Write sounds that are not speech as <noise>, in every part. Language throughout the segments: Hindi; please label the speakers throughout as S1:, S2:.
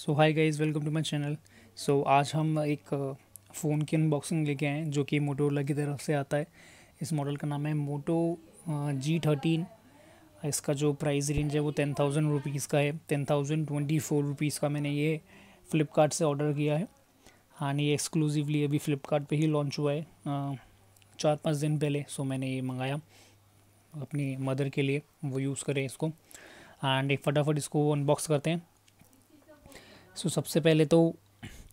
S1: so hi guys welcome to my channel so आज हम एक फ़ोन uh, की अनबॉक्सिंग लेके आए हैं जो कि मोटोरोला की तरफ से आता है इस मॉडल का नाम है मोटो जी थर्टीन इसका जो प्राइस रेंज है वो टेन थाउजेंड रुपीज़ का है ten thousand twenty four rupees का मैंने ये फ़्लिपकार्ट से ऑर्डर किया है हाँ ये एक्सक्लूसिवली अभी फ़्लिपकार्ट पे ही लॉन्च हुआ है uh, चार पाँच दिन पहले सो मैंने ये मंगाया अपनी मदर के लिए वो यूज़ करें इसको एंड एक फटाफट इसको अनबॉक्स करते हैं सो so, सबसे पहले तो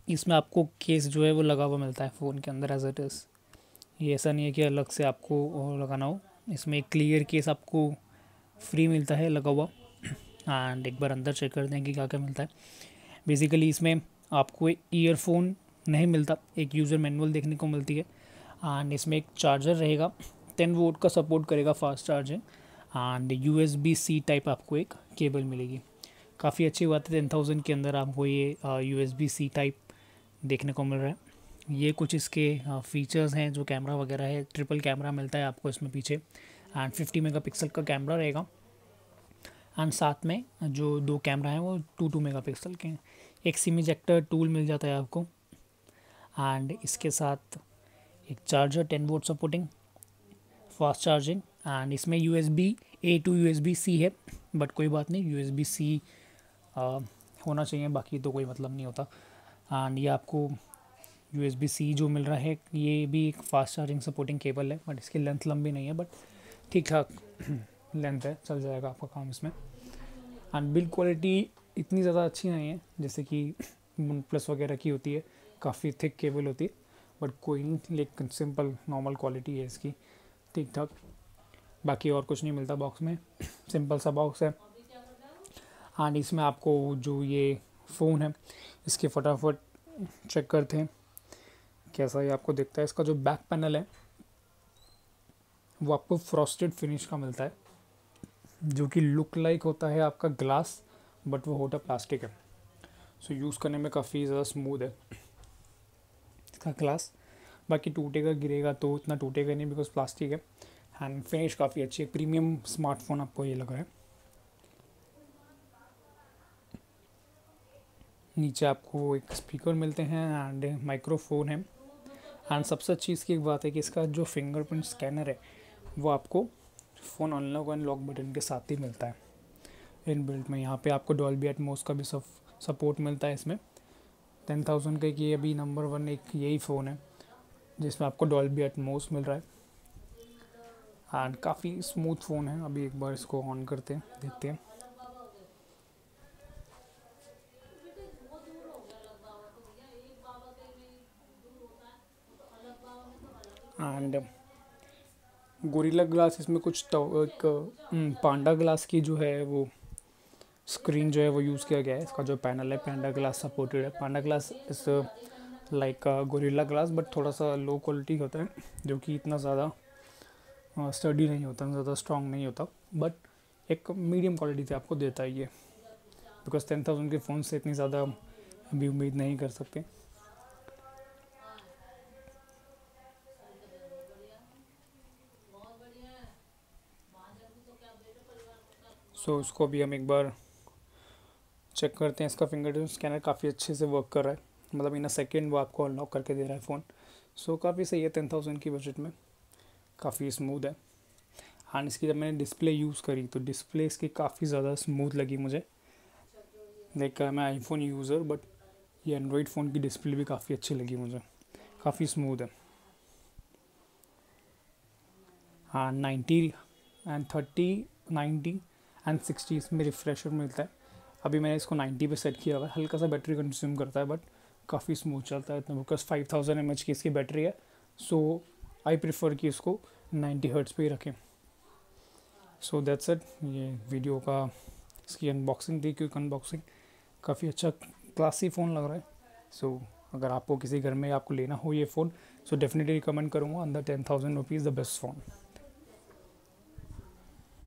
S1: इसमें आपको केस जो है वो लगा हुआ मिलता है फ़ोन के अंदर एज इट इज़ ये ऐसा नहीं है कि अलग से आपको लगाना हो इसमें एक क्लियर केस आपको फ्री मिलता है लगा हुआ एंड एक बार अंदर चेक कर दें कि क्या क्या मिलता है बेसिकली इसमें आपको ईयरफोन नहीं मिलता एक यूज़र मैनुअल देखने को मिलती है एंड इसमें एक चार्जर रहेगा टेन वोट का सपोर्ट करेगा fast charging and U S B C type आपको एक केबल मिलेगी काफ़ी अच्छी बात है टेन थाउजेंड के अंदर आपको ये U S B C type देखने को मिल रहा है ये कुछ इसके फीचर्स हैं जो कैमरा वगैरह है ट्रिपल कैमरा मिलता है आपको इसमें पीछे एंड फिफ्टी मेगा पिक्सल का कैमरा रहेगा एंड साथ में जो दो कैमरा हैं वो टू टू मेगा पिक्सल के हैं एक सिम इजेक्टर टूल मिल जाता है आपको एंड इसके साथ एक charger ten watt supporting fast charging and इसमें U S B A to U S B C है बट कोई बात नहीं यू एस बी सी होना चाहिए बाकी तो कोई मतलब नहीं होता एंड ये आपको यू एस बी सी जो मिल रहा है ये भी एक फास्ट चार्जिंग सपोर्टिंग केबल है बट इसकी लेंथ लंबी नहीं है बट ठीक ठाक लेंथ है चल जाएगा आपका काम इसमें एंड बिल्ड क्वालिटी इतनी ज़्यादा अच्छी नहीं है जैसे कि वन <clears throat> प्लस वगैरह की होती है काफ़ी थिक केबल होती है बट कोई नहीं लेकिन सिंपल नॉर्मल क्वालिटी है इसकी ठीक ठाक बाकी और कुछ नहीं मिलता बॉक्स में सिंपल <clears throat> सा बॉक्स है एंड हाँ, इसमें आपको जो ये फ़ोन है इसके फटाफट चेक करते हैं कैसा ये आपको दिखता है इसका जो बैक पैनल है वो आपको फ्रॉस्टेड फिनिश का मिलता है जो कि लुक लाइक होता है आपका ग्लास बट वो होता प्लास्टिक है सो so, यूज़ करने में काफ़ी ज़्यादा स्मूथ है इसका ग्लास बाकी टूटेगा गिरेगा तो उतना टूटेगा नहीं बिकॉज प्लास्टिक है एंड फिनिश काफ़ी अच्छी है प्रीमियम स्मार्टफोन आपको ये लग रहा है नीचे आपको एक स्पीकर मिलते हैं एंड माइक्रोफोन है एंड सबसे अच्छी इसकी एक बात है कि इसका जो फिंगरप्रिंट स्कैनर है वो आपको phone unlock and lock button के साथ ही मिलता है इन बिल्ट में यहाँ पे आपको डॉल्बी एटमोस का भी सब सपोर्ट मिलता है इसमें टेन थाउजेंड का ये अभी नंबर वन एक यही फ़ोन है जिसमें आपको डॉल्बी एटमोस मिल रहा है एंड काफ़ी स्मूथ फ़ोन है अभी एक बार इसको ऑन करते हैं देखते हैं एंड गोरिल्ला ग्लास इसमें कुछ तो, एक पांडा ग्लास की जो है वो स्क्रीन जो है वो यूज़ किया गया है इसका जो पैनल है पांडा ग्लास सपोर्टेड है Panda glass is like Gorilla glass but थोड़ा सा लो क्वालिटी होता है जो कि इतना ज़्यादा स्टडी uh, नहीं होता ज़्यादा स्ट्रॉन्ग नहीं होता बट एक मीडियम क्वालिटी से आपको देता है ये बिकॉज टेन थाउजेंड के फ़ोन से इतनी ज़्यादा अभी उम्मीद नहीं कर सकते सो so, उसको भी हम एक बार चेक करते हैं इसका फिंगर स्कैनर काफ़ी अच्छे से वर्क कर रहा है मतलब इन अ सेकेंड वो आपको अनलॉक करके दे रहा है फ़ोन सो so, काफ़ी सही है टेन थाउजेंड की बजट में काफ़ी स्मूथ है एंड इसकी जब मैंने डिस्प्ले यूज़ करी तो डिस्प्ले इसकी काफ़ी ज़्यादा स्मूथ लगी मुझे देख मैं आईफोन यूज़र बट ये एंड्रॉयड फ़ोन की डिस्प्ले भी काफ़ी अच्छी लगी मुझे काफ़ी स्मूथ है हाँ ninety and thirty ninety and sixty में रिफ्रेशर मिलता है अभी मैंने इसको नाइन्टी पे सेट किया हुआ है हल्का सा बैटरी कंज्यूम करता है बट काफ़ी स्मूथ चलता है इतना because five thousand M H की इसकी बैटरी है सो आई प्रिफर कि इसको नाइन्टी हर्ट्स पर ही रखें सो दैट्स इट ये वीडियो का इसकी अनबॉक्सिंग थी क्योंकि अनबॉक्सिंग काफ़ी अच्छा क्लासी फ़ोन लग रहा है सो so, अगर आपको किसी घर में आपको लेना हो ये फ़ोन सो डेफिनेटली रिकमेंड करूँगा अंदर ten thousand rupees the best phone